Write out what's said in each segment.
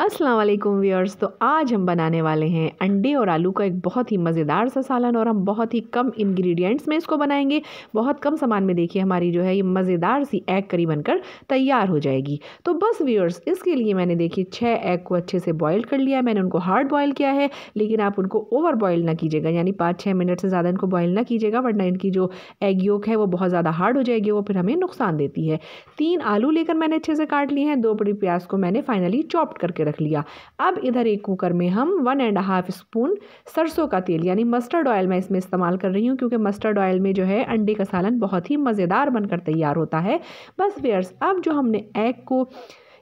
अस्सलाम वालेकुम व्यूअर्स तो आज हम बनाने वाले हैं अंडे और आलू का एक बहुत ही मज़ेदार सा सालन और हम बहुत ही कम इंग्रेडिएंट्स में इसको बनाएंगे बहुत कम सामान में देखिए हमारी जो है ये मज़ेदार सी एग करी बनकर तैयार हो जाएगी तो बस व्यूअर्स इसके लिए मैंने देखिए छः एग को अच्छे से बॉयल कर लिया मैंने उनको हार्ड बॉयल किया है लेकिन आप उनको ओवर बॉयल ना कीजिएगा यानी पाँच छः मिनट से ज़्यादा इनको बॉयल ना कीजिएगा वरना इनकी जो एग योक है वो बहुत ज़्यादा हार्ड हो जाएगी वो फिर हमें नुकसान देती है तीन आलू लेकर मैंने अच्छे से काट लिए हैं दो बड़ी प्याज को मैंने फाइनली चॉप्ट करके रख लिया अब इधर एक कुकर में हम वन एंड हाफ स्पून सरसों का तेल यानी मस्टर्ड ऑयल मैं इसमें इस्तेमाल कर रही हूँ क्योंकि मस्टर्ड ऑयल में जो है अंडे का सालन बहुत ही मज़ेदार बनकर तैयार होता है बस वेयर्स अब जो हमने एग को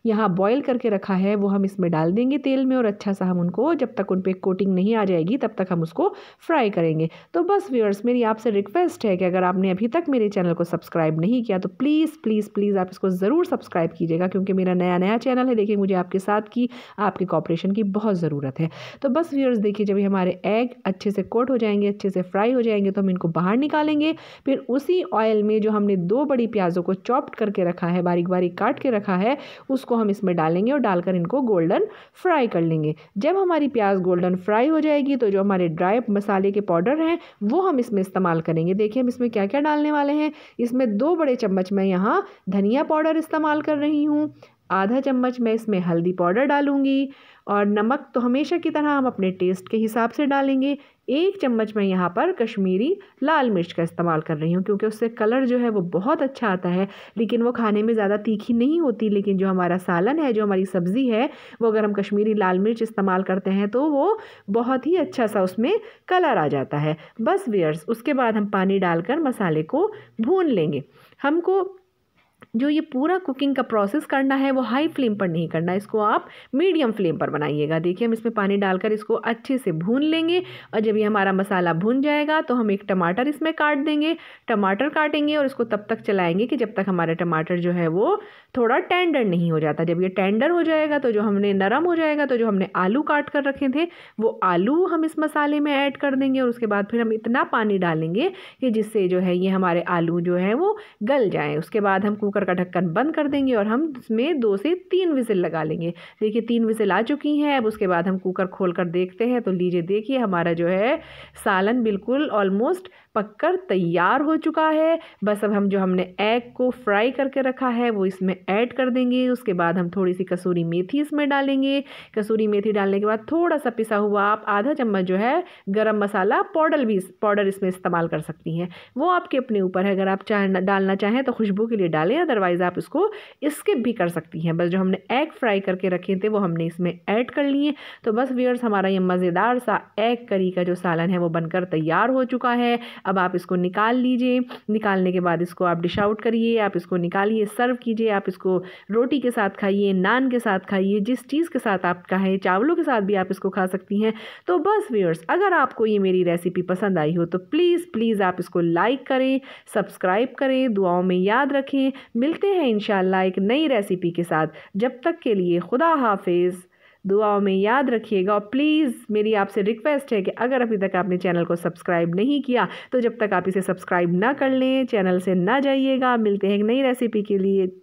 यहाँ बॉईल करके रखा है वो हम इसमें डाल देंगे तेल में और अच्छा सा हम उनको जब तक उन पर कोटिंग नहीं आ जाएगी तब तक हम उसको फ्राई करेंगे तो बस व्यूअर्स मेरी आपसे रिक्वेस्ट है कि अगर आपने अभी तक मेरे चैनल को सब्सक्राइब नहीं किया तो प्लीज़ प्लीज़ प्लीज़ आप इसको ज़रूर सब्सक्राइब कीजिएगा क्योंकि मेरा नया नया चैनल है देखिए मुझे आपके साथ की आपके कॉपरेशन की बहुत ज़रूरत है तो बस व्यूअर्स देखिए जब हमारे एग अच्छे से कोट हो जाएंगे अच्छे से फ्राई हो जाएंगे तो हम इनको बाहर निकालेंगे फिर उसी ऑयल में जो हमने दो बड़ी प्याज़ों को चॉप्ड करके रखा है बारीक बारीक काट के रखा है उसको हम इसमें डालेंगे और डालकर इनको गोल्डन फ्राई कर लेंगे जब हमारी प्याज गोल्डन फ्राई हो जाएगी तो जो हमारे ड्राई मसाले के पाउडर हैं वो हम इसमें इस्तेमाल करेंगे देखिए हम इसमें क्या क्या डालने वाले हैं इसमें दो बड़े चम्मच मैं यहाँ धनिया पाउडर इस्तेमाल कर रही हूँ आधा चम्मच मैं इसमें हल्दी पाउडर डालूंगी और नमक तो हमेशा की तरह हम अपने टेस्ट के हिसाब से डालेंगे एक चम्मच मैं यहाँ पर कश्मीरी लाल मिर्च का इस्तेमाल कर रही हूँ क्योंकि उससे कलर जो है वो बहुत अच्छा आता है लेकिन वो खाने में ज़्यादा तीखी नहीं होती लेकिन जो हमारा सालन है जो हमारी सब्ज़ी है वो अगर हम कश्मीरी लाल मिर्च इस्तेमाल करते हैं तो वो बहुत ही अच्छा सा उसमें कलर आ जाता है बस वियर्स उसके बाद हम पानी डालकर मसाले को भून लेंगे हमको जो ये पूरा कुकिंग का प्रोसेस करना है वो हाई फ्लेम पर नहीं करना इसको आप मीडियम फ्लेम पर बनाइएगा देखिए हम इसमें पानी डालकर इसको अच्छे से भून लेंगे और जब ये हमारा मसाला भून जाएगा तो हम एक टमाटर इसमें काट देंगे टमाटर काटेंगे और इसको तब तक चलाएंगे कि जब तक हमारा टमाटर जो है वो थोड़ा टेंडर नहीं हो जाता जब ये टेंडर हो जाएगा तो जो हमने नरम हो जाएगा तो जो हमने आलू काट कर रखे थे वो आलू हम इस मसाले में ऐड कर देंगे और उसके बाद फिर हम इतना पानी डालेंगे कि जिससे जो है ये हमारे आलू जो है वो गल जाएँ उसके बाद हम कुकर का ढक्कन बंद कर देंगे और हम इसमें दो से तीन विसिल लगा लेंगे देखिए तीन विजिल आ चुकी हैं अब उसके बाद हम कुकर खोल कर देखते हैं तो लीजिए देखिए हमारा जो है सालन बिल्कुल ऑलमोस्ट पककर तैयार हो चुका है बस अब हम जो हमने एग को फ्राई करके रखा है वो इसमें ऐड कर देंगे उसके बाद हम थोड़ी सी कसूरी मेथी इसमें डालेंगे कसूरी मेथी डालने के बाद थोड़ा सा पिसा हुआ आप आधा चम्मच जो है गरम मसाला पाउडर भी पाउडर इसमें इस्तेमाल कर सकती हैं वो आपके अपने ऊपर है अगर आप चाह डालना चाहें तो खुशबू के लिए डालें हैं अदरवाइज़ आप इसको स्किप भी कर सकती हैं बस जो हमने एग फ्राई करके रखे थे वो हमने इसमें ऐड कर लिए तो बस व्यूअर्स हमारा ये मज़ेदार सा एग करी का जो सालन है वो बनकर तैयार हो चुका है अब आप इसको निकाल लीजिए निकालने के बाद इसको आप डिश आउट करिए आप इसको निकालिए सर्व कीजिए आप इसको रोटी के साथ खाइए नान के साथ खाइए जिस चीज़ के साथ आप खाएँ चावलों के साथ भी आप इसको खा सकती हैं तो बस व्यूअर्स अगर आपको ये मेरी रेसिपी पसंद आई हो तो प्लीज़ प्लीज़ आप इसको लाइक करें सब्सक्राइब करें दुआओं में याद रखें मिलते हैं इन एक नई रेसिपी के साथ जब तक के लिए खुदा हाफिज़ दुआओं में याद रखिएगा और प्लीज़ मेरी आपसे रिक्वेस्ट है कि अगर अभी तक आपने चैनल को सब्सक्राइब नहीं किया तो जब तक आप इसे सब्सक्राइब ना कर लें चैनल से ना जाइएगा मिलते हैं एक नई रेसिपी के लिए